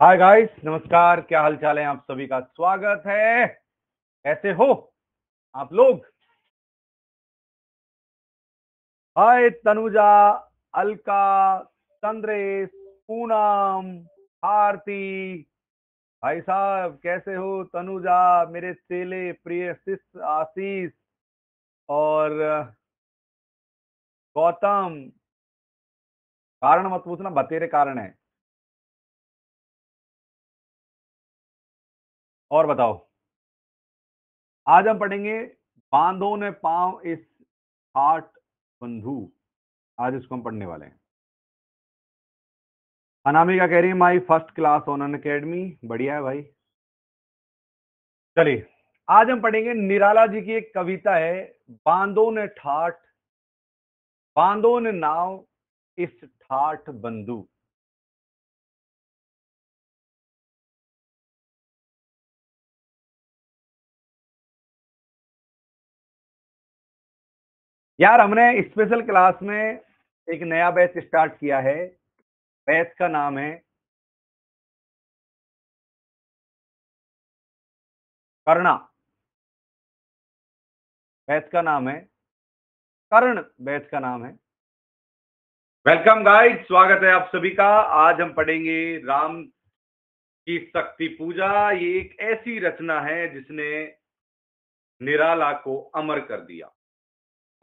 Hi guys नमस्कार क्या हाल चाल है आप सभी का स्वागत है कैसे हो आप लोग हाय तनुजा अलका चंद्रेश पूनम आरती भाई साहब कैसे हो तनुजा मेरे चेले प्रिय शिष्य आशीष और गौतम कारण मत पूछना बतेरे कारण है और बताओ आज हम पढ़ेंगे बांधो ने पांव इस हाट बंधु आज इसको हम पढ़ने वाले हैं अनामिका कह रही है my first class on Unacademy बढ़िया है भाई चलिए आज हम पढ़ेंगे निराला जी की एक कविता है बांधो ने ठाठ बांधो ने नाव इस ठाठ बंधु यार हमने स्पेशल क्लास में एक नया बैच स्टार्ट किया है बैच का नाम है करना बैच का नाम है कर्ण बैच का नाम है वेलकम गाइस स्वागत है आप सभी का आज हम पढ़ेंगे राम की शक्ति पूजा ये एक ऐसी रचना है जिसने निराला को अमर कर दिया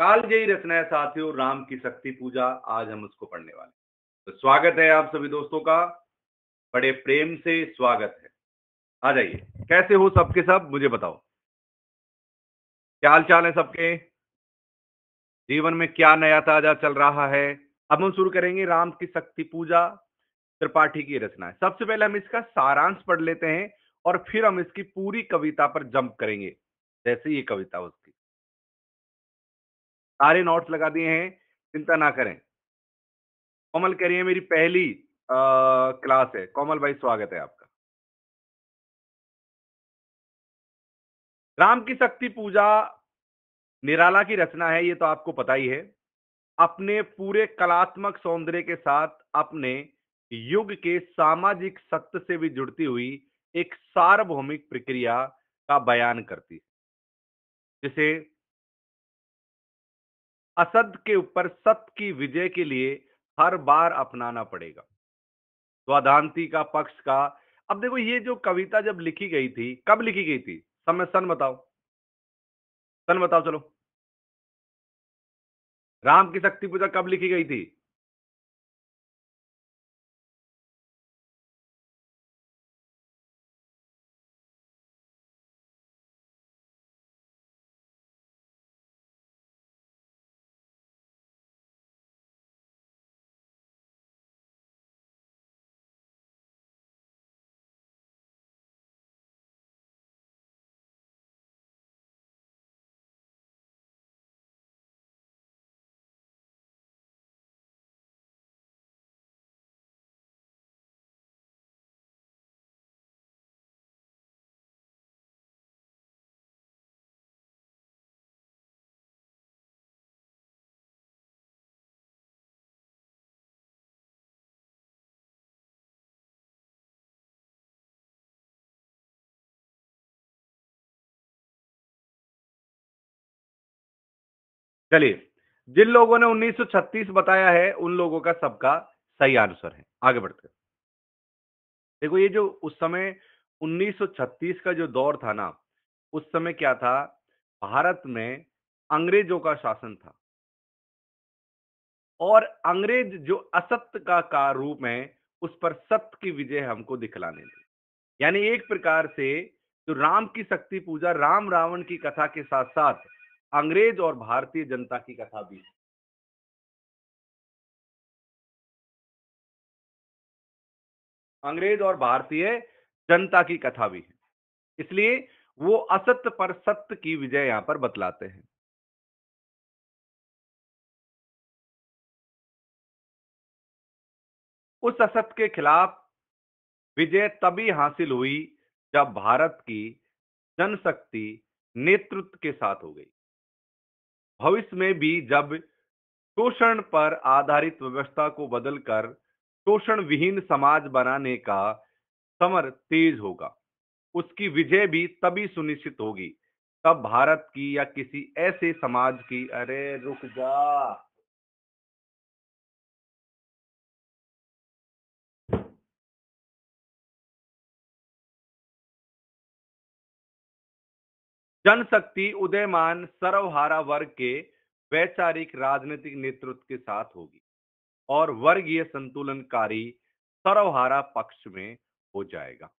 काल यही रचना है साथियों राम की शक्ति पूजा आज हम उसको पढ़ने वाले तो स्वागत है आप सभी दोस्तों का बड़े प्रेम से स्वागत है आ जाइए कैसे हो सबके सब मुझे बताओ क्या हाल चाल है सबके जीवन में क्या नया ताजा चल रहा है अब हम शुरू करेंगे राम की शक्ति पूजा त्रिपाठी की रचना है सबसे पहले हम इसका सारांश पढ़ लेते हैं और फिर हम इसकी पूरी कविता पर जंप करेंगे जैसे ये कविता उसकी सारे नोट्स लगा दिए हैं चिंता ना करें कोमल कह रही है मेरी पहली आ, क्लास है कोमल भाई स्वागत है आपका राम की शक्ति पूजा निराला की रचना है ये तो आपको पता ही है अपने पूरे कलात्मक सौंदर्य के साथ अपने युग के सामाजिक सत्य से भी जुड़ती हुई एक सार्वभौमिक प्रक्रिया का बयान करती है जिसे असत के ऊपर सत्य की विजय के लिए हर बार अपनाना पड़ेगा स्वाधांति का पक्ष का अब देखो ये जो कविता जब लिखी गई थी कब लिखी गई थी समय सन बताओ सन बताओ चलो राम की शक्ति पूजा कब लिखी गई थी चलिए जिन लोगों ने 1936 बताया है उन लोगों का सबका सही आंसर है आगे बढ़ते देखो ये जो उस समय 1936 का जो दौर था ना उस समय क्या था भारत में अंग्रेजों का शासन था और अंग्रेज जो असत्य का, का रूप है उस पर सत्य की विजय हमको दिखलाने लगी यानी एक प्रकार से जो राम की शक्ति पूजा राम रावण की कथा के साथ साथ अंग्रेज और भारतीय जनता की कथा भी है अंग्रेज और भारतीय जनता की कथा भी है इसलिए वो असत्य पर सत्य की विजय यहां पर बतलाते हैं उस असत्य के खिलाफ विजय तभी हासिल हुई जब भारत की जनशक्ति नेतृत्व के साथ हो गई भविष्य में भी जब शोषण पर आधारित व्यवस्था को बदलकर शोषण विहीन समाज बनाने का समर तेज होगा उसकी विजय भी तभी सुनिश्चित होगी तब भारत की या किसी ऐसे समाज की अरे रुक जा जनशक्ति उदयमान सर्वहारा वर्ग के वैचारिक राजनीतिक नेतृत्व के साथ होगी और वर्गीय संतुलनकारी सर्वहारा पक्ष में हो जाएगा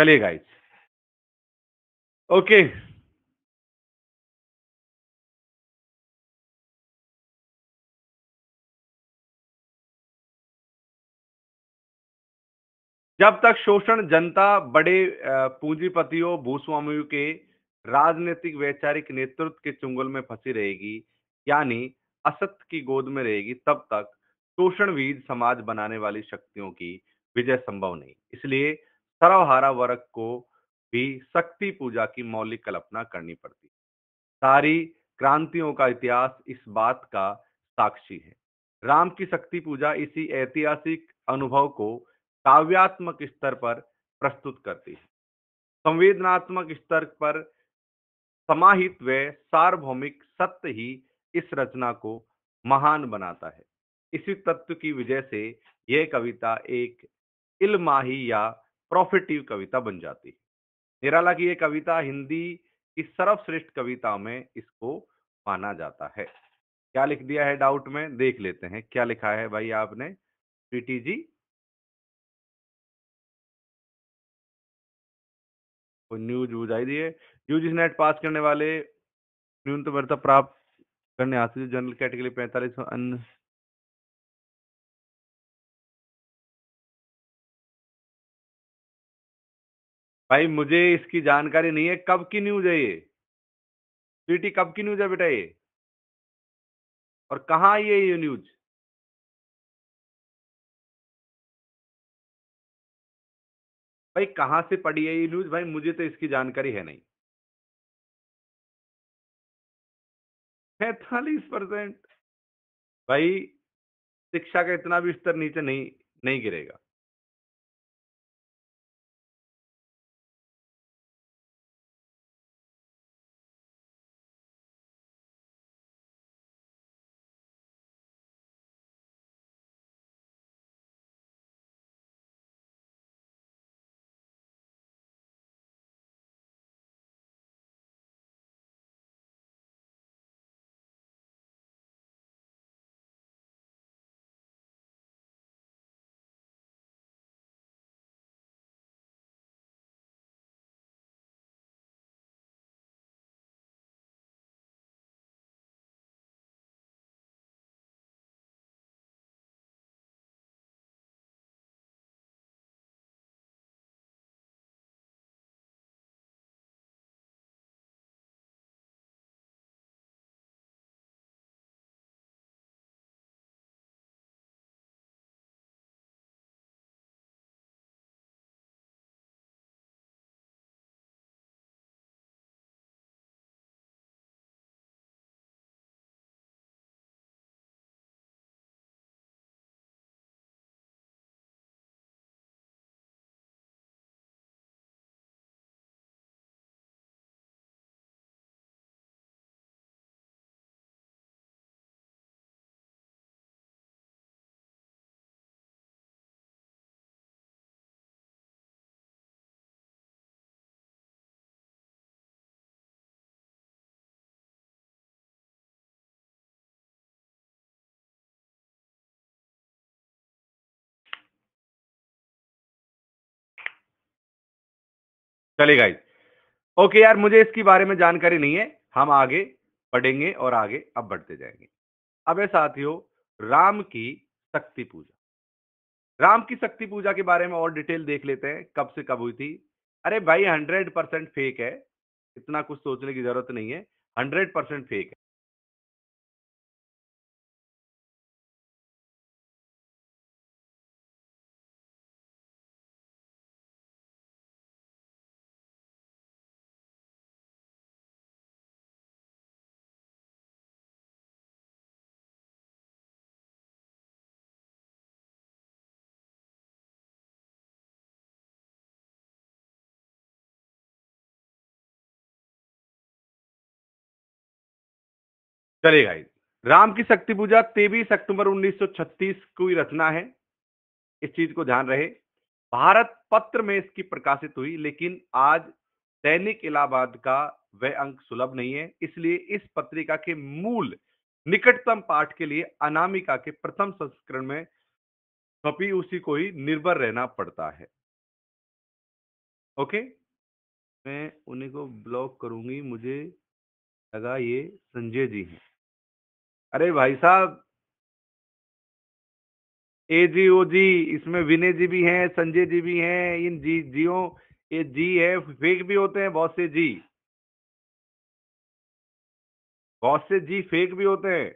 चलिए गाइस ओके जब तक शोषण जनता बड़े पूंजीपतियों भूस्वामियों के राजनीतिक वैचारिक नेतृत्व के चुंगल में फंसी रहेगी यानी असत्य की गोद में रहेगी तब तक शोषणवीद समाज बनाने वाली शक्तियों की विजय संभव नहीं इसलिए सर्वहारा वर्ग को भी शक्ति पूजा की मौलिक कल्पना करनी पड़ती सारी क्रांतियों का इतिहास इस बात का साक्षी है राम की शक्ति पूजा इसी ऐतिहासिक अनुभव को काव्यात्मक स्तर पर प्रस्तुत करती है संवेदनात्मक स्तर पर समाहित व सार्वभौमिक सत्य ही इस रचना को महान बनाता है इसी तत्व की वजह से यह कविता एक इलमाही या प्रॉफिटिव कविता बन जाती है निराला की ये कविता हिंदी की सर्वश्रेष्ठ कविता में इसको माना जाता है क्या लिख दिया है डाउट में देख लेते हैं क्या लिखा है भाई आपने प्रीति जी न्यूज वूज आई दिए यू जिस नेट पास करने वाले न्यूनतम तो प्राप्त करने आते जनरल कैटेगरी पैंतालीस भाई मुझे इसकी जानकारी नहीं है कब की न्यूज है ये पीटी कब की न्यूज है बेटा ये और कहा आई है ये न्यूज भाई कहां से पड़ी है ये न्यूज भाई मुझे तो इसकी जानकारी है नहीं पैतालीस परसेंट भाई शिक्षा का इतना भी स्तर नीचे नहीं नहीं गिरेगा चले गाइज ओके यार मुझे इसके बारे में जानकारी नहीं है हम आगे बढ़ेंगे और आगे अब बढ़ते जाएंगे अब साथियों राम की शक्ति पूजा राम की शक्ति पूजा के बारे में और डिटेल देख लेते हैं कब से कब हुई थी अरे भाई हंड्रेड परसेंट फेक है इतना कुछ सोचने की जरूरत नहीं है हंड्रेड परसेंट फेक है चलिए गाइस राम की शक्ति पूजा तेईस अक्टूबर 1936 ही रचना है इस चीज को ध्यान रहे भारत पत्र में इसकी प्रकाशित हुई लेकिन आज दैनिक इलाहाबाद का वह अंक सुलभ नहीं है इसलिए इस पत्रिका के मूल निकटतम पाठ के लिए अनामिका के प्रथम संस्करण में कपी उसी को ही निर्भर रहना पड़ता है ओके मैं उन्हीं को ब्लॉक करूंगी मुझे लगा ये संजय जी हैं अरे भाई साहब ए जी ओ जी इसमें विनय जी भी हैं संजय जी भी हैं इन जी जियो ये जी है फेक भी होते हैं बहुत से जी बहुत से जी फेक भी होते हैं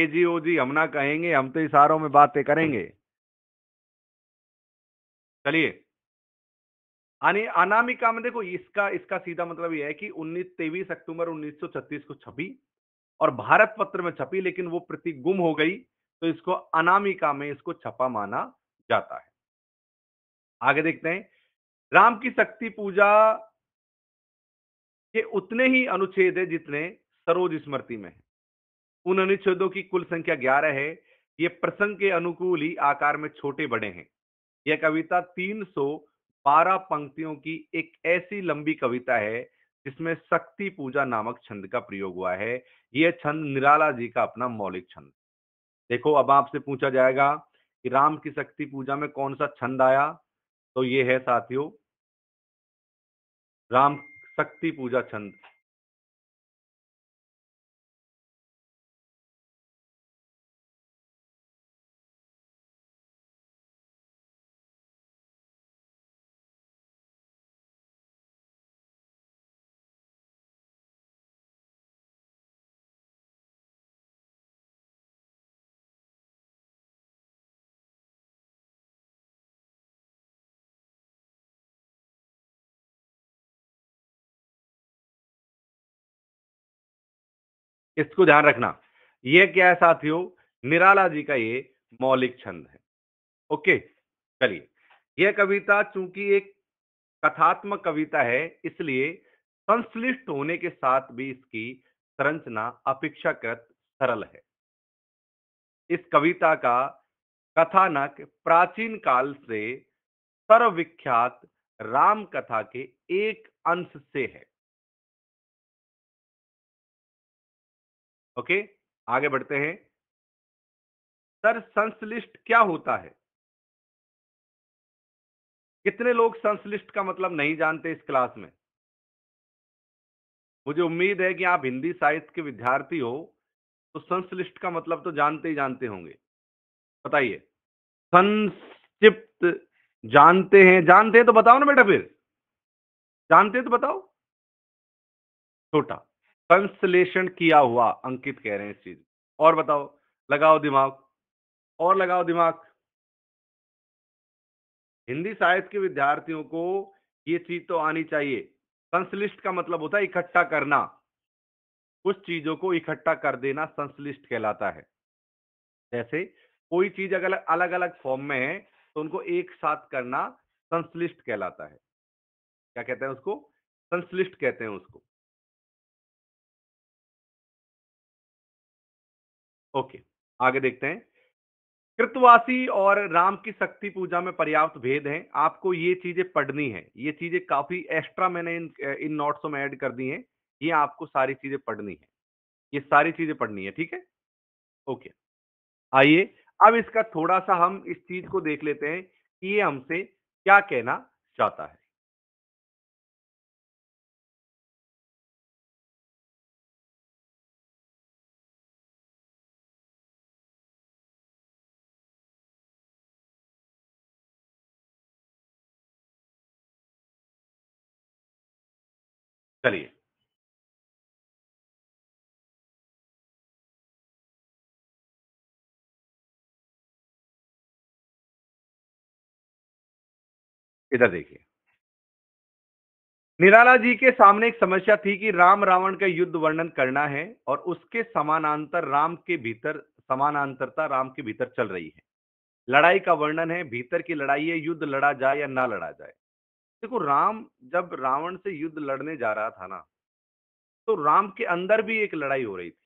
ए जी ओ जी हम ना कहेंगे हम तो इशारों में बातें करेंगे चलिए अनामिका में देखो इसका इसका सीधा मतलब यह है कि उन्नीस तेईस अक्टूबर उन्नीस सौ छत्तीस को छपी और भारत पत्र में छपी लेकिन वो प्रति गुम हो गई तो इसको अनामिका में इसको छपा माना जाता है आगे देखते हैं राम की शक्ति पूजा के उतने ही अनुच्छेद है जितने सरोज स्मृति में है उन अनुच्छेदों की कुल संख्या ग्यारह है ये प्रसंग के अनुकूल ही आकार में छोटे बड़े हैं यह कविता 312 पंक्तियों की एक ऐसी लंबी कविता है जिसमें शक्ति पूजा नामक छंद का प्रयोग हुआ है यह छंद निराला जी का अपना मौलिक छंद देखो अब आपसे पूछा जाएगा कि राम की शक्ति पूजा में कौन सा छंद आया तो ये है साथियों राम शक्ति पूजा छंद इसको ध्यान रखना ये क्या है साथियों निराला जी का ये मौलिक छंद है ओके चलिए यह कविता चूंकि एक कथात्मक कविता है इसलिए संश्लिष्ट होने के साथ भी इसकी संरचना अपेक्षाकृत सरल है इस कविता का कथानक प्राचीन काल से सर्वविख्यात राम कथा के एक अंश से है ओके आगे बढ़ते हैं सर संश्लिष्ट क्या होता है कितने लोग संश्लिष्ट का मतलब नहीं जानते इस क्लास में मुझे उम्मीद है कि आप हिंदी साहित्य के विद्यार्थी हो तो संश्लिष्ट का मतलब तो जानते ही जानते होंगे बताइए संक्षिप्त जानते हैं जानते हैं तो बताओ ना बेटा फिर जानते हैं तो बताओ छोटा संश्लेषण किया हुआ अंकित कह रहे हैं इस चीज और बताओ लगाओ दिमाग और लगाओ दिमाग हिंदी साहित्य के विद्यार्थियों को ये चीज तो आनी चाहिए संश्लिष्ट का मतलब होता है इकट्ठा करना कुछ चीजों को इकट्ठा कर देना संश्लिष्ट कहलाता है जैसे कोई चीज अगर अलग अलग फॉर्म में है तो उनको एक साथ करना संश्लिष्ट कहलाता है क्या कहते हैं उसको संश्लिष्ट कहते हैं उसको ओके आगे देखते हैं कृतवासी और राम की शक्ति पूजा में पर्याप्त भेद हैं आपको ये चीजें पढ़नी है ये चीजें काफी एक्स्ट्रा मैंने इन इन नोट्सों में ऐड कर दी हैं ये आपको सारी चीजें पढ़नी है ये सारी चीजें पढ़नी है ठीक है ओके आइए अब इसका थोड़ा सा हम इस चीज को देख लेते हैं कि ये हमसे क्या कहना चाहता है चलिए इधर देखिए निराला जी के सामने एक समस्या थी कि राम रावण का युद्ध वर्णन करना है और उसके समानांतर राम के भीतर समानांतरता राम के भीतर चल रही है लड़ाई का वर्णन है भीतर की लड़ाई है युद्ध लड़ा जाए या ना लड़ा जाए देखो राम जब रावण से युद्ध लड़ने जा रहा था ना तो राम के अंदर भी एक लड़ाई हो रही थी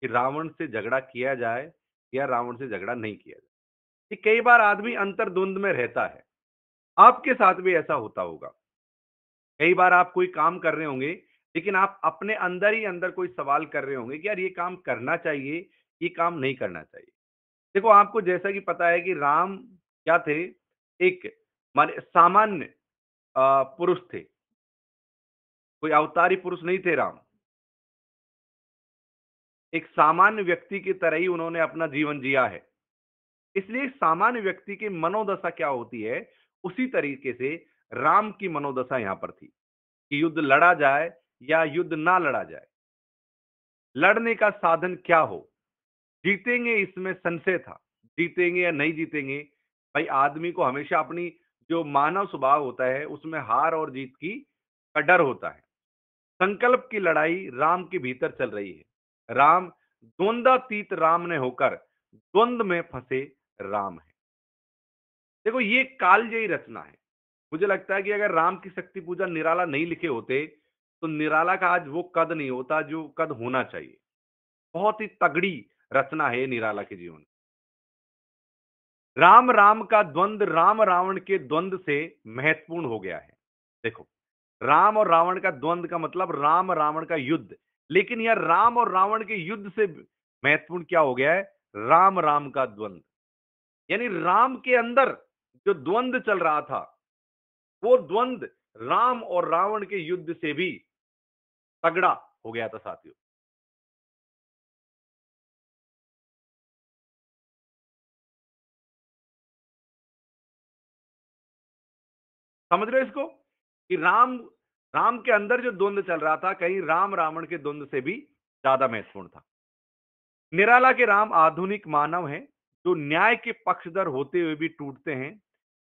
कि रावण से झगड़ा किया जाए या रावण से झगड़ा नहीं किया जाए कि कई बार आदमी अंतर्द्वंद में रहता है आपके साथ भी ऐसा होता होगा कई बार आप कोई काम कर रहे होंगे लेकिन आप अपने अंदर ही अंदर कोई सवाल कर रहे होंगे कि यार ये काम करना चाहिए ये काम नहीं करना चाहिए देखो आपको जैसा कि पता है कि राम क्या थे एक माने सामान्य पुरुष थे कोई अवतारी पुरुष नहीं थे राम एक सामान्य व्यक्ति की तरह ही उन्होंने अपना जीवन जिया है इसलिए सामान्य व्यक्ति की मनोदशा क्या होती है उसी तरीके से राम की मनोदशा यहां पर थी कि युद्ध लड़ा जाए या युद्ध ना लड़ा जाए लड़ने का साधन क्या हो जीतेंगे इसमें संशय था जीतेंगे या नहीं जीतेंगे भाई आदमी को हमेशा अपनी जो मानव स्वभाव होता है उसमें हार और जीत की डर होता है संकल्प की लड़ाई राम के भीतर चल रही है राम द्वंदातीत राम ने होकर द्वंद में फंसे राम है देखो ये कालजयी रचना है मुझे लगता है कि अगर राम की शक्ति पूजा निराला नहीं लिखे होते तो निराला का आज वो कद नहीं होता जो कद होना चाहिए बहुत ही तगड़ी रचना है निराला के जीवन राम राम का द्वंद राम रावण के द्वंद से महत्वपूर्ण हो गया है देखो राम और रावण का द्वंद का मतलब राम रावण का युद्ध लेकिन यह राम और रावण के युद्ध से महत्वपूर्ण क्या हो गया है राम राम का द्वंद यानी राम के अंदर जो द्वंद चल रहा था वो द्वंद राम और रावण के युद्ध से भी तगड़ा हो गया था साथियों समझ रहे इसको कि राम राम के अंदर जो द्वंद्व चल रहा था कहीं राम रावण के द्वंद्व से भी ज्यादा महत्वपूर्ण था निराला के राम आधुनिक मानव हैं जो न्याय के पक्षधर होते हुए भी टूटते हैं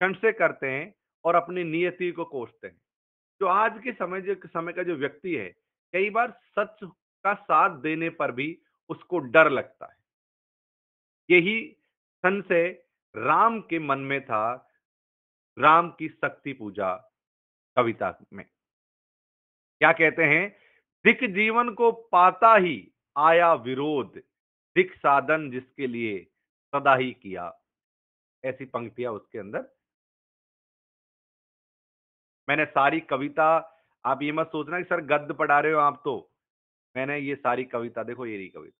संशय करते हैं और अपनी नियति को कोसते हैं जो तो आज के समय जो समय का जो व्यक्ति है कई बार सच का साथ देने पर भी उसको डर लगता है यही संशय राम के मन में था राम की शक्ति पूजा कविता में क्या कहते हैं दिख जीवन को पाता ही आया विरोध दिख साधन जिसके लिए सदा ही किया ऐसी पंक्तियां उसके अंदर मैंने सारी कविता आप ये मत सोचना कि सर गद्द पढ़ा रहे हो आप तो मैंने ये सारी कविता देखो ये रही कविता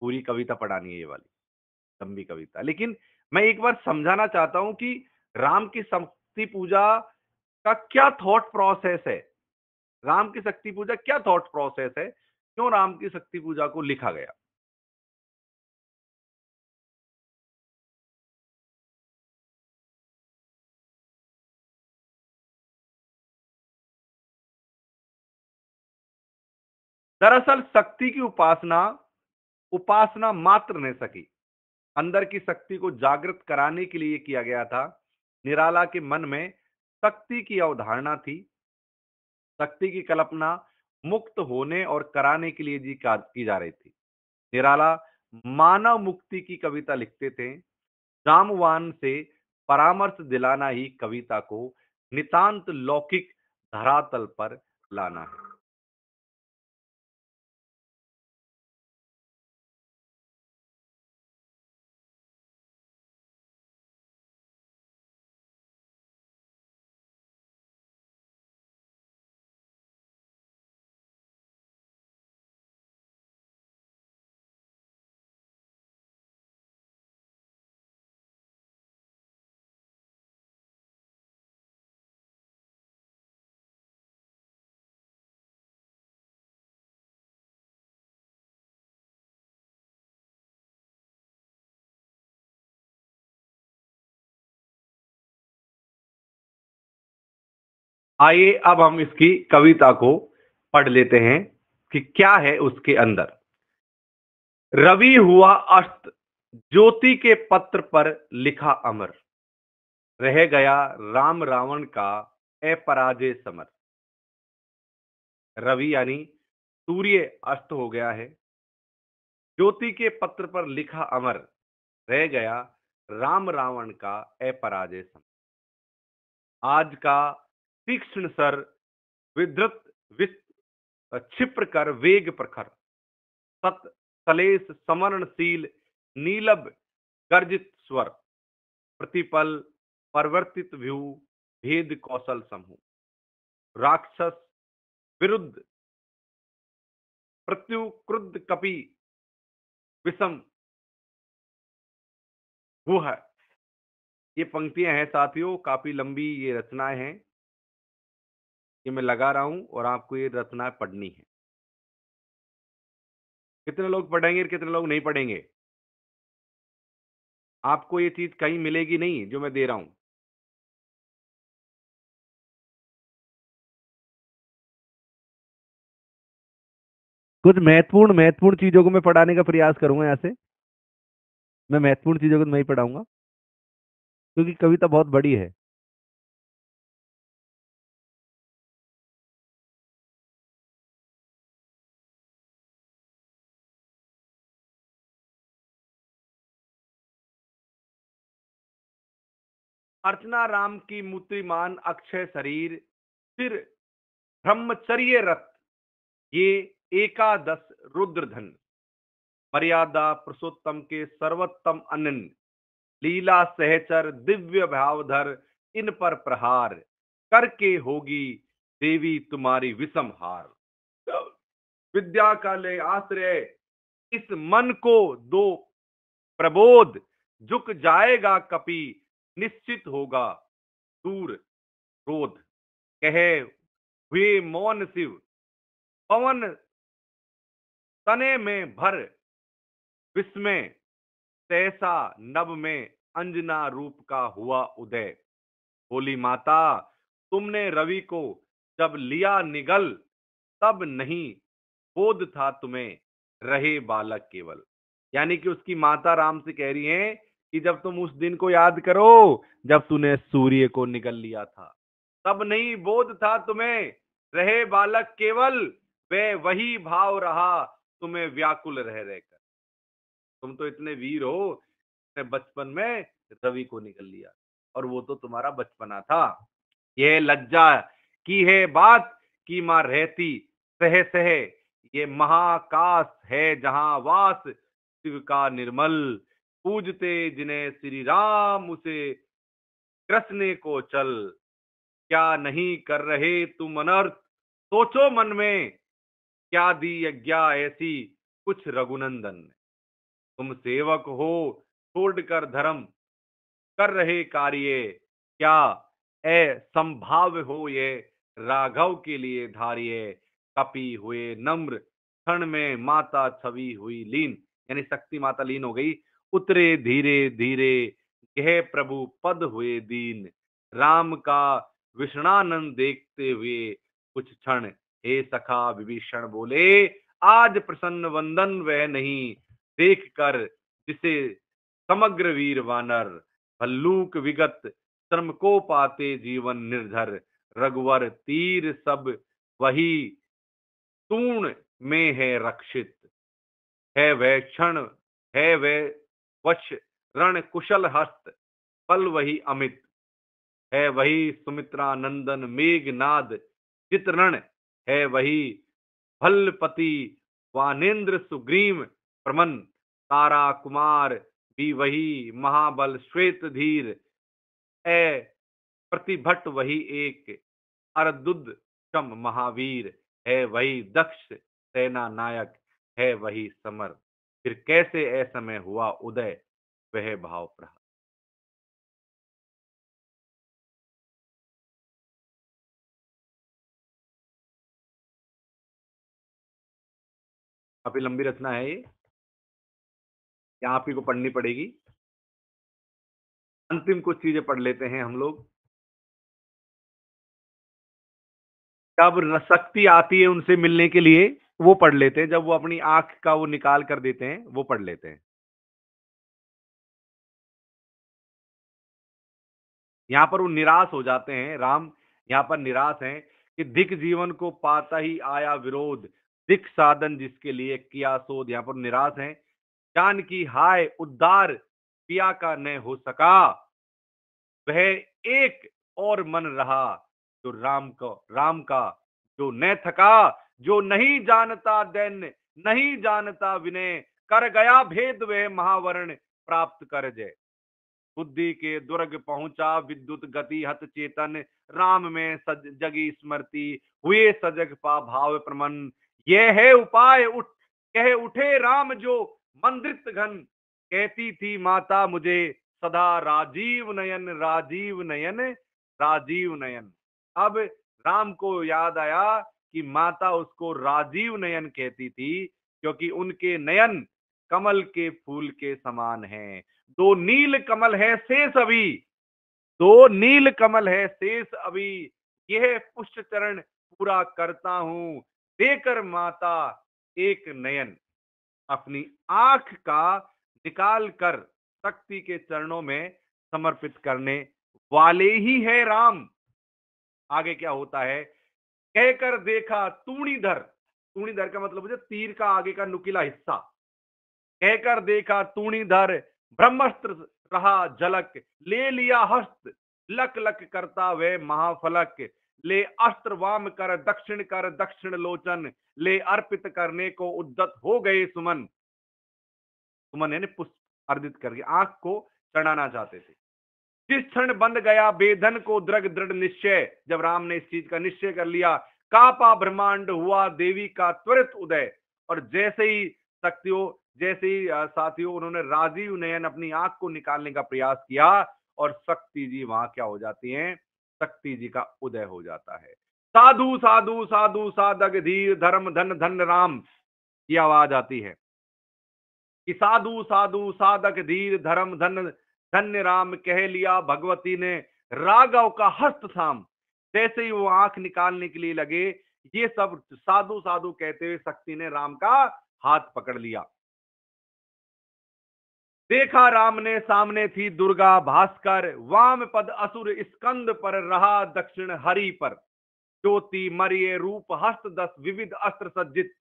पूरी कविता पढ़ानी है ये वाली लंबी कविता लेकिन मैं एक बार समझाना चाहता हूं कि राम की शक्ति पूजा का क्या थॉट प्रोसेस है राम की शक्ति पूजा क्या थॉट प्रोसेस है क्यों राम की शक्ति पूजा को लिखा गया दरअसल शक्ति की उपासना उपासना मात्र नहीं सकी अंदर की शक्ति को जागृत कराने के लिए किया गया था निराला के मन में शक्ति की अवधारणा थी शक्ति की कल्पना मुक्त होने और कराने के लिए जी की जा रही थी निराला मानव मुक्ति की कविता लिखते थे जामवान से परामर्श दिलाना ही कविता को नितांत लौकिक धरातल पर लाना है आइए अब हम इसकी कविता को पढ़ लेते हैं कि क्या है उसके अंदर रवि हुआ अस्त ज्योति के पत्र पर लिखा अमर रह गया राम रावण का अपराजय समर रवि यानी सूर्य अस्त हो गया है ज्योति के पत्र पर लिखा अमर रह गया राम रावण का अपराजय समर आज का तीक्ष्ण सर विद्रत विस्त क्षिप्र कर वेग प्रखर सत सलेश समरणशील नीलब गर्जित स्वर प्रतिपल परिवर्तित व्यू भेद कौशल समूह राक्षस विरुद्ध प्रत्युक्रुद्ध कपि विषम गुह ये पंक्तियां हैं साथियों काफी लंबी ये रचनाएं हैं कि मैं लगा रहा हूं और आपको ये रचना पढ़नी है कितने लोग पढ़ेंगे और कितने लोग नहीं पढ़ेंगे आपको ये चीज कहीं मिलेगी नहीं जो मैं दे रहा हूं कुछ महत्वपूर्ण महत्वपूर्ण चीजों को मैं पढ़ाने का प्रयास करूंगा यहां से मैं महत्वपूर्ण चीजों को नहीं पढ़ाऊंगा क्योंकि कविता बहुत बड़ी है अर्चना राम की मूर्तिमान अक्षय शरीर फिर ब्रह्मचर्य रथ ये एकादश रुद्रधन मर्यादा पुरुषोत्तम के सर्वोत्तम अनन लीला सहचर दिव्य भावधर इन पर प्रहार करके होगी देवी तुम्हारी विषम हार विद्या का ले आश्रय इस मन को दो प्रबोध झुक जाएगा कपि निश्चित होगा दूर क्रोध कह हुए मौन शिव पवन तने में भर विस्मय तैसा नब में अंजना रूप का हुआ उदय बोली माता तुमने रवि को जब लिया निगल तब नहीं बोध था तुम्हें रहे बालक केवल यानी कि उसकी माता राम से कह रही है कि जब तुम उस दिन को याद करो जब तूने सूर्य को निकल लिया था तब नहीं बोध था तुम्हें रहे बालक केवल वे वही भाव रहा तुम्हें व्याकुल रह रहकर तुम तो इतने वीर हो बचपन में रवि को निकल लिया और वो तो तुम्हारा बचपना था यह लज्जा की है बात की माँ रहती सह सह ये महाकाश है जहां वास शिव का निर्मल पूजते जिन्हें श्री राम उसे कृष्ण को चल क्या नहीं कर रहे तुम अनर्थ सोचो मन में क्या दी यज्ञा ऐसी कुछ रघुनंदन ने तुम सेवक हो छोड़कर धर्म कर रहे कार्य क्या ए संभाव हो ये राघव के लिए धारिये कपी हुए नम्र क्षण में माता छवि हुई लीन यानी शक्ति माता लीन हो गई उतरे धीरे धीरे यह प्रभु पद हुए दीन राम का विष्णानंद देखते हुए कुछ क्षण हे सखा विभीषण बोले आज प्रसन्न वंदन वह नहीं देख कर जिसे समग्र वीर वानर भल्लूक विगत श्रम को पाते जीवन निर्धर रघुवर तीर सब वही तूण में है रक्षित है वह क्षण है वह वच रण कुशल हस्त पल वही अमित है वही सुमित्रा नंदन मेघनाद चित्रण है वही भल्लपति वानेन्द्र सुग्रीम प्रमन तारा कुमार भी वही महाबल श्वेत धीर ए प्रतिभट वही एक अरदुद शम महावीर है वही दक्ष सेना नायक है वही समर्थ फिर कैसे में हुआ उदय वह भाव प्रहार काफी लंबी रचना है ये यहां आप ही को पढ़नी पड़ेगी अंतिम कुछ चीजें पढ़ लेते हैं हम लोग जब शक्ति आती है उनसे मिलने के लिए वो पढ़ लेते हैं जब वो अपनी आंख का वो निकाल कर देते हैं वो पढ़ लेते हैं यहां पर वो निराश हो जाते हैं राम यहां पर निराश हैं कि दिख जीवन को पाता ही आया विरोध दिख साधन जिसके लिए किया शोध यहां पर निराश हैं जान की हाय उद्धार पिया का न हो सका वह एक और मन रहा जो राम को राम का जो न थका जो नहीं जानता दैन्य नहीं जानता विनय कर गया भेद वह महावरण प्राप्त कर जय बुद्धि के दुर्ग पहुंचा विद्युत गति हत चेतन राम में सज जगी स्मृति हुए सजग पा भाव प्रमन यह है उपाय उठ कह उठे राम जो मंद्रित घन कहती थी माता मुझे सदा राजीव नयन राजीव नयन राजीव नयन अब राम को याद आया कि माता उसको राजीव नयन कहती थी क्योंकि उनके नयन कमल के फूल के समान हैं दो नील कमल है शेष अभी दो नील कमल है शेष अभी यह पुष्ट चरण पूरा करता हूं देकर माता एक नयन अपनी आंख का निकाल कर शक्ति के चरणों में समर्पित करने वाले ही है राम आगे क्या होता है कहकर देखा तूणीधर तूणीधर का मतलब मुझे तीर का आगे का नुकीला हिस्सा कहकर देखा तूणीधर ब्रह्मस्त्र रहा जलक ले लिया हस्त लक लक करता वह महाफलक ले अस्त्र वाम कर दक्षिण कर दक्षिण लोचन ले अर्पित करने को उद्दत हो गए सुमन सुमन यानी पुष्प अर्जित करके आंख को चढ़ाना चाहते थे जिस क्षण बंद गया बेधन को द्रग दृढ़ निश्चय जब राम ने इस चीज का निश्चय कर लिया कापा ब्रह्मांड हुआ देवी का त्वरित उदय और जैसे ही शक्तियों जैसे ही साथियों उन्होंने राजीव नयन अपनी आंख को निकालने का प्रयास किया और शक्ति जी वहां क्या हो जाती हैं शक्ति जी का उदय हो जाता है साधु साधु साधु साधक धीर धर्म धन धन राम की आवाज आती है कि साधु साधु साधक धीर धर्म धन धन्य राम कह लिया भगवती ने राघव का हस्त थाम जैसे ही वो आंख निकालने के लिए लगे ये सब साधु साधु कहते हुए शक्ति ने राम का हाथ पकड़ लिया देखा राम ने सामने थी दुर्गा भास्कर वाम पद असुर स्कंद पर रहा दक्षिण हरि पर ज्योति मरिये रूप हस्त दस विविध अस्त्र सज्जित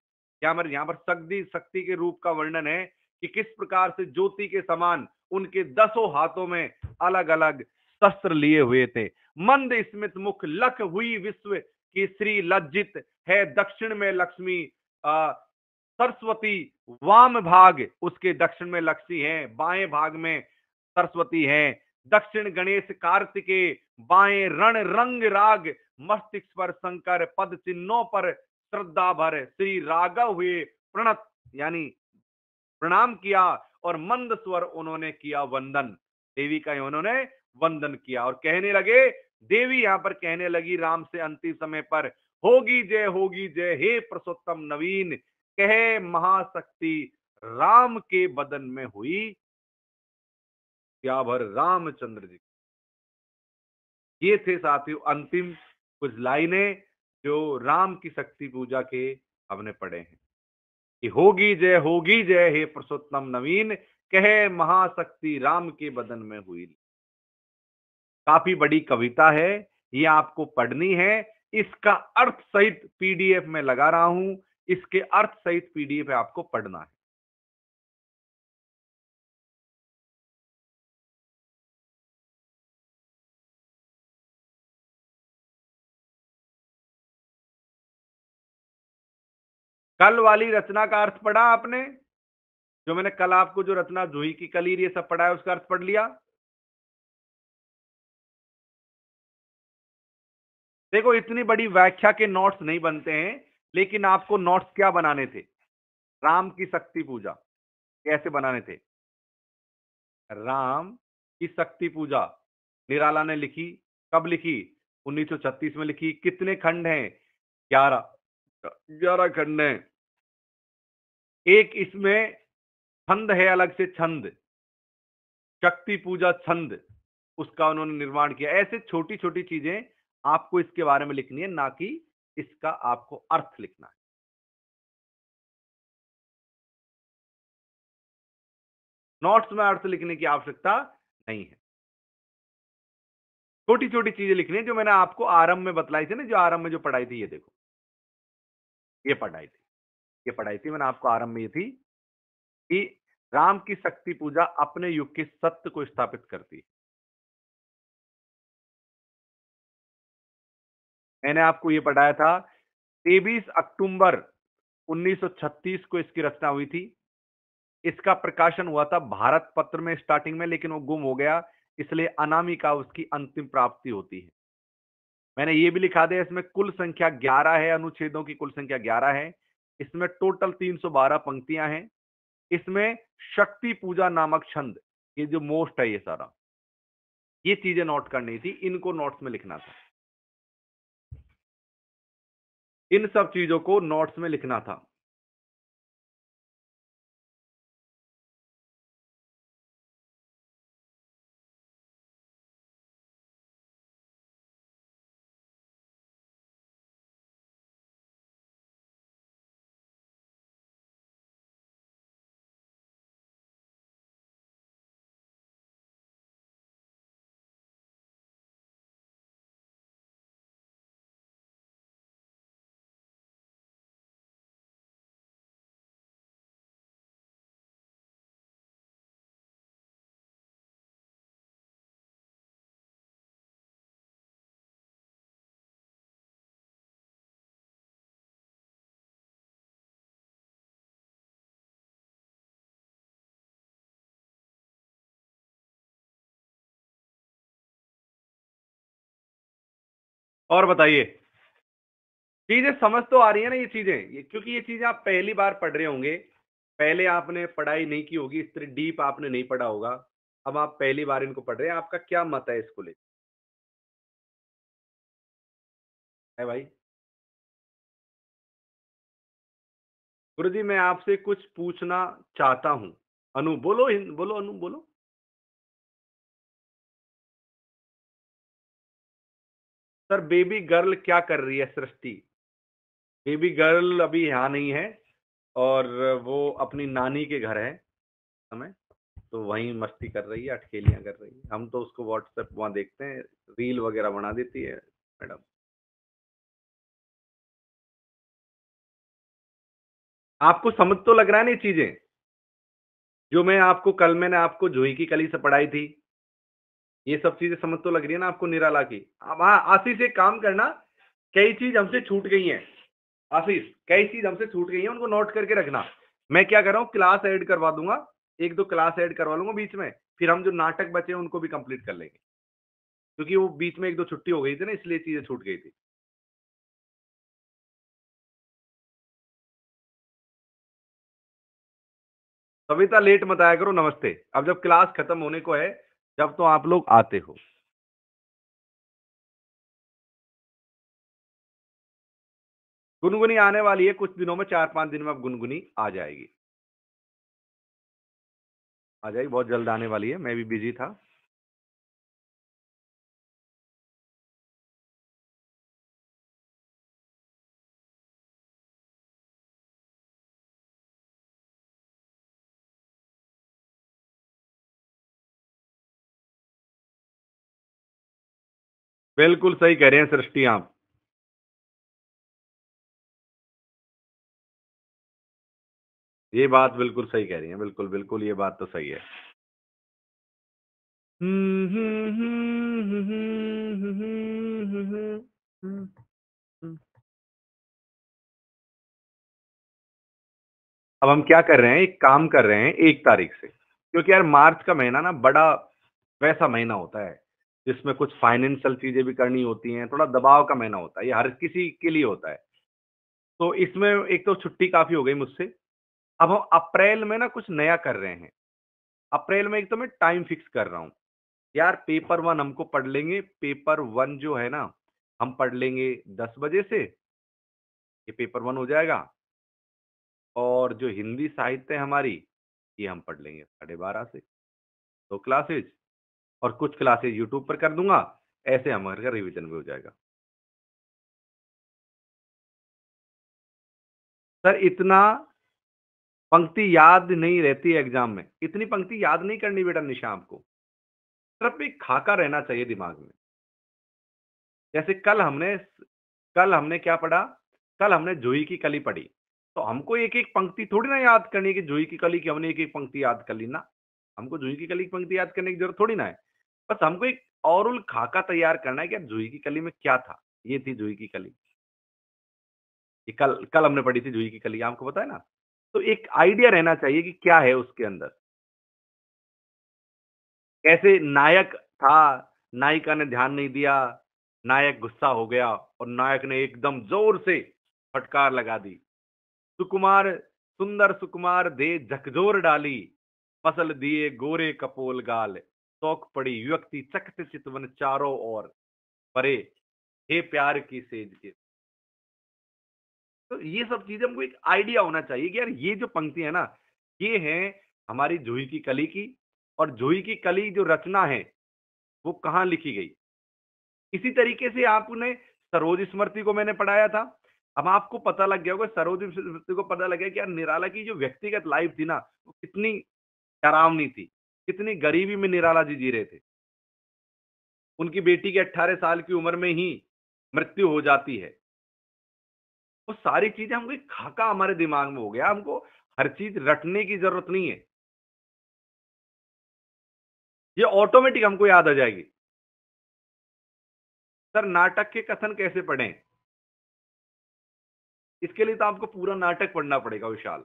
यहां पर पर शक्ति शक्ति के रूप का वर्णन है कि किस प्रकार से ज्योति के समान उनके दसों हाथों में अलग अलग शस्त्र लिए हुए थे मंद स्मित मुख लख हुई विश्व की श्री लज्जित है दक्षिण में लक्ष्मी आ, सरस्वती वाम भाग उसके दक्षिण में लक्ष्मी है बाएं भाग में सरस्वती है दक्षिण गणेश कार्तिके बाएं रण रंग राग मस्तिष्क पर शंकर पद चिन्हों पर श्रद्धा भर श्री राघव हुए प्रणत यानी प्रणाम किया और मंद स्वर उन्होंने किया वंदन देवी का उन्होंने वंदन किया और कहने लगे देवी यहाँ पर कहने लगी राम से अंतिम समय पर होगी जय होगी जय हे प्रसोत्तम नवीन कह महाशक्ति राम के बदन में हुई क्या भर रामचंद्र जी ये थे साथियों अंतिम कुछ लाइनें जो राम की शक्ति पूजा के हमने पढ़े हैं कि होगी जय होगी जय हे पुरुषोत्तम नवीन कहे महाशक्ति राम के बदन में हुई काफी बड़ी कविता है ये आपको पढ़नी है इसका अर्थ सहित पीडीएफ में लगा रहा हूं इसके अर्थ सहित पीडीएफ आपको पढ़ना है कल वाली रचना का अर्थ पढ़ा आपने जो मैंने कल आपको जो रचना जूही की कलीर ये सब पढ़ा है उसका अर्थ पढ़ लिया देखो इतनी बड़ी व्याख्या के नोट्स नहीं बनते हैं लेकिन आपको नोट्स क्या बनाने थे राम की शक्ति पूजा कैसे बनाने थे राम की शक्ति पूजा निराला ने लिखी कब लिखी 1936 में लिखी कितने खंड हैं ग्यारह ग्यारह खंड हैं एक इसमें छंद है अलग से छंद शक्ति पूजा छंद उसका उन्होंने निर्माण किया ऐसे छोटी छोटी चीजें आपको इसके बारे में लिखनी है ना कि इसका आपको अर्थ लिखना है नोट्स में अर्थ लिखने की आवश्यकता नहीं है छोटी छोटी चीजें लिखनी है जो मैंने आपको आरंभ में बतलाई थी ना जो आरंभ में जो पढ़ाई थी ये देखो ये पढ़ाई थी ये पढ़ाई थी मैंने आपको आरंभ में ये थी कि राम की शक्ति पूजा अपने युग के सत्य को स्थापित करती है मैंने आपको ये पढ़ाया था तेईस अक्टूबर 1936 को इसकी रचना हुई थी इसका प्रकाशन हुआ था भारत पत्र में स्टार्टिंग में लेकिन वो गुम हो गया इसलिए अनामिका उसकी अंतिम प्राप्ति होती है मैंने ये भी लिखा दिया इसमें कुल संख्या ग्यारह है अनुच्छेदों की कुल संख्या ग्यारह है इसमें टोटल तीन सौ बारह पंक्तियां हैं इसमें शक्ति पूजा नामक छंद ये जो मोस्ट है ये सारा ये चीजें नोट करनी थी इनको नोट्स में लिखना था इन सब चीजों को नोट्स में लिखना था और बताइए चीजें समझ तो आ रही है ना ये चीजें क्योंकि ये चीजें आप पहली बार पढ़ रहे होंगे पहले आपने पढ़ाई नहीं की होगी इस तरह डीप आपने नहीं पढ़ा होगा अब आप पहली बार इनको पढ़ रहे हैं आपका क्या मत है इसको लेकर है भाई गुरु जी मैं आपसे कुछ पूछना चाहता हूं अनु बोलो बोलो अनु बोलो सर बेबी गर्ल क्या कर रही है सृष्टि बेबी गर्ल अभी यहाँ नहीं है और वो अपनी नानी के घर है समय तो वहीं मस्ती कर रही है अटकेलियाँ कर रही है हम तो उसको व्हाट्सएप वहाँ देखते हैं रील वगैरह बना देती है मैडम आपको समझ तो लग रहा है ना चीजें जो मैं आपको कल मैंने आपको जूही की कली से पढ़ाई थी ये सब चीजें समझ तो लग रही है ना आपको निराला की अब हाँ आशीष एक काम करना कई चीज हमसे छूट गई है आशीष कई चीज हमसे छूट गई है उनको नोट करके रखना मैं क्या कर रहा हूँ क्लास ऐड करवा दूंगा एक दो क्लास ऐड करवा लूंगा बीच में फिर हम जो नाटक बचे हैं उनको भी कंप्लीट कर लेंगे क्योंकि वो बीच में एक दो छुट्टी हो गई थी ना इसलिए चीजें छूट गई थी सविता लेट मत आया करो नमस्ते अब जब क्लास खत्म होने को है जब तो आप लोग आते हो गुनगुनी आने वाली है कुछ दिनों में चार पांच दिन में अब गुनगुनी आ जाएगी आ जाएगी बहुत जल्द आने वाली है मैं भी बिजी था बिल्कुल सही कह रहे हैं सृष्टि आप ये बात बिल्कुल सही कह रही है बिल्कुल, बिल्कुल ये बात तो सही है। अब हम क्या कर रहे हैं, एक काम कर रहे हैं एक तारीख से, क्योंकि यार मार्च का महीना ना बड़ा वैसा महीना होता है। जिसमें कुछ फाइनेंशियल चीजें भी करनी होती हैं थोड़ा दबाव का महीना होता है ये हर किसी के लिए होता है तो इसमें एक तो छुट्टी काफी हो गई मुझसे अब हम अप्रैल में ना कुछ नया कर रहे हैं अप्रैल में एक तो मैं टाइम फिक्स कर रहा हूँ यार पेपर वन हमको पढ़ लेंगे पेपर वन जो है ना हम पढ़ लेंगे दस बजे से ये पेपर वन हो जाएगा और जो हिंदी साहित्य है हमारी ये हम पढ़ लेंगे साढ़े बारह से दो तो क्लासेज और कुछ क्लासेज यूट्यूब पर कर दूंगा ऐसे हमारे का रिविजन भी हो जाएगा सर इतना पंक्ति याद नहीं रहती एग्जाम में इतनी पंक्ति याद नहीं करनी बेटा निशा आपको सिर्फ एक खाका रहना चाहिए दिमाग में जैसे कल हमने कल हमने क्या पढ़ा कल हमने जूही की कली पढ़ी तो हमको एक एक पंक्ति थोड़ी ना याद करनी है कि जोई की कली की हमने एक एक पंक्ति याद कर ली ना हमको जूही की कली की पंक्ति याद करने की जरूरत थोड़ी ना है बस हमको एक और खाका तैयार करना है कि जूही की कली में क्या था ये थी जूही की कली ये कल कल हमने पढ़ी थी जूही की कली आपको बताया ना तो एक आइडिया रहना चाहिए कि क्या है उसके अंदर कैसे नायक था नायिका ने ध्यान नहीं दिया नायक गुस्सा हो गया और नायक ने एकदम जोर से फटकार लगा दी सुकुमार सुंदर सुकुमार दे झकझोर डाली फसल दिए गोरे कपोल गाल शोक पड़ी व्यक्ति चकत चितवन चारों ओर परे हे प्यार की सेज के तो ये सब चीजें हमको एक आइडिया होना चाहिए कि यार ये जो पंक्ति है ना ये है हमारी जूही की कली की और जूही की कली जो रचना है वो कहाँ लिखी गई इसी तरीके से आपने सरोज स्मृति को मैंने पढ़ाया था अब आपको पता लग गया होगा सरोज स्मृति को पता लग गया कि यार निराला की जो व्यक्तिगत लाइफ थी ना वो कितनी डरावनी थी कितनी गरीबी में निराला जी जी रहे थे उनकी बेटी के 18 साल की उम्र में ही मृत्यु हो जाती है वो सारी चीजें हमको खाका हमारे दिमाग में हो गया हमको हर चीज रटने की जरूरत नहीं है ये ऑटोमेटिक हमको याद आ जाएगी सर नाटक के कथन कैसे पढ़ें इसके लिए तो आपको पूरा नाटक पढ़ना पड़ेगा Vishal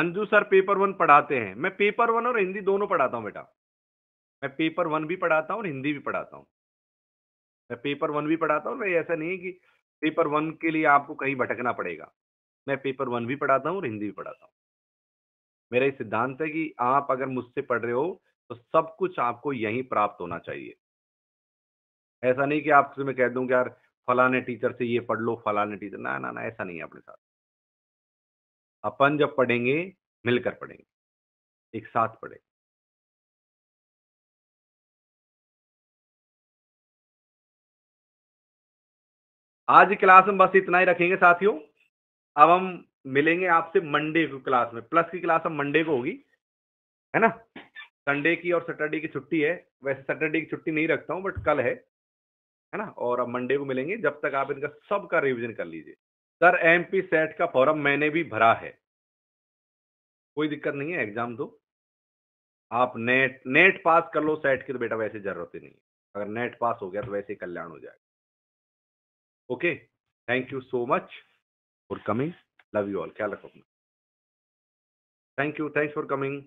Anju sir paper one पढ़ाते हैं मैं पेपर वन और हिंदी दोनों पढ़ाता हूँ बेटा मैं पेपर वन भी पढ़ाता हूँ और हिंदी भी पढ़ाता हूँ मैं पेपर वन भी पढ़ाता हूँ मैं ऐसा नहीं है कि पेपर वन के लिए आपको कहीं भटकना पड़ेगा मैं पेपर वन भी पढ़ाता हूँ और हिंदी भी पढ़ाता हूँ मेरा ये सिद्धांत है कि आप अगर मुझसे पढ़ रहे हो तो सब कुछ आपको यहीं प्राप्त होना चाहिए ऐसा नहीं कि आपसे मैं कह दूँ कि यार फलाने टीचर से ये पढ़ लो फलाने टीचर ना ना ना ऐसा नहीं है अपने साथ अपन जब पढ़ेंगे मिलकर पढ़ेंगे एक साथ पढ़ेंगे आज क्लास में बस इतना ही रखेंगे साथियों अब हम मिलेंगे आपसे मंडे को क्लास में प्लस की क्लास हम मंडे को होगी है ना संडे की और सैटरडे की छुट्टी है वैसे सैटरडे की छुट्टी नहीं रखता हूँ बट कल है है ना और अब मंडे को मिलेंगे जब तक आप इनका सबका रिविजन कर लीजिए सर एम पी सेट का फॉर्म मैंने भी भरा है कोई दिक्कत नहीं है एग्जाम दो आप नेट नेट पास कर लो सेट की तो बेटा वैसे जरूरत ही नहीं है अगर नेट पास हो गया तो वैसे ही कल्याण हो जाएगा okay thank you so much for coming love you all ख्याल रखो अपना thank you thanks for coming